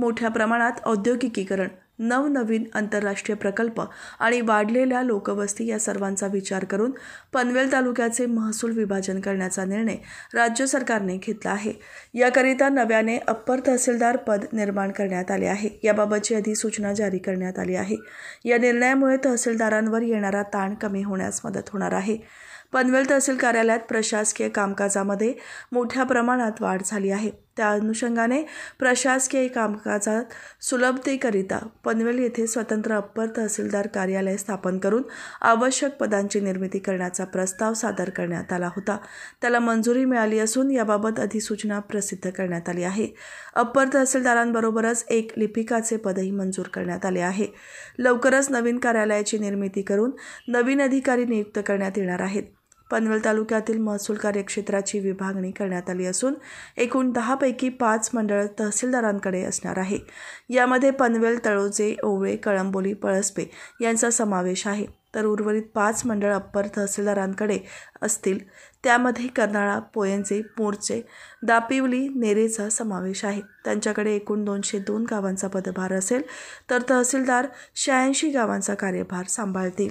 मोठ्या प्रमाणात औद्योगिकीकरण नवनवीन आंतरराष्ट्रीय प्रकल्प आणि वाढलेल्या लोकवस्ती या सर्वांचा विचार करून पनवेल तालुक्याचे महसूल विभाजन करण्याचा निर्णय राज्य सरकारने घेतला आहे याकरिता नव्याने अप्पर तहसीलदार पद निर्माण करण्यात आले आहे याबाबतची अधिसूचना जारी करण्यात आली आहे या निर्णयामुळे तहसीलदारांवर येणारा ताण कमी होण्यास मदत होणार आहे पनवेल तहसील कार्यालयात प्रशासकीय कामकाजामध्ये मोठ्या प्रमाणात वाढ झाली आहे त्या अनुषंगाने प्रशासकीय कामकाजात सुलभतेकरिता पनवेल येथे स्वतंत्र अप्पर तहसीलदार कार्यालय स्थापन करून आवश्यक पदांची निर्मिती करण्याचा प्रस्ताव सादर करण्यात आला होता त्याला मंजुरी मिळाली असून याबाबत अधिसूचना प्रसिद्ध करण्यात आली आहे अप्पर तहसीलदारांबरोबरच एक लिपिकाचे पदही मंजूर करण्यात आले आहे लवकरच नवीन कार्यालयाची निर्मिती करून नवीन अधिकारी नियुक्त करण्यात येणार आहेत पनवेल तालुक्यातील महसूल कार्यक्षेत्राची विभागणी करण्यात आली असून एकूण दहापैकी पाच मंडळ तहसीलदारांकडे असणार आहे यामध्ये पनवेल तळोजे ओवळे कळंबोली पळसपे यांचा समावेश आहे तर उर्वरित पाच मंडळ अप्पर तहसीलदारांकडे असतील त्यामध्ये कर्नाळा पोयंजे मोर्चे दापिवली नेरेचा समावेश आहे त्यांच्याकडे एकूण दोनशे दोन गावांचा पदभार असेल तर तहसीलदार शहाऐंशी गावांचा कार्यभार सांभाळतील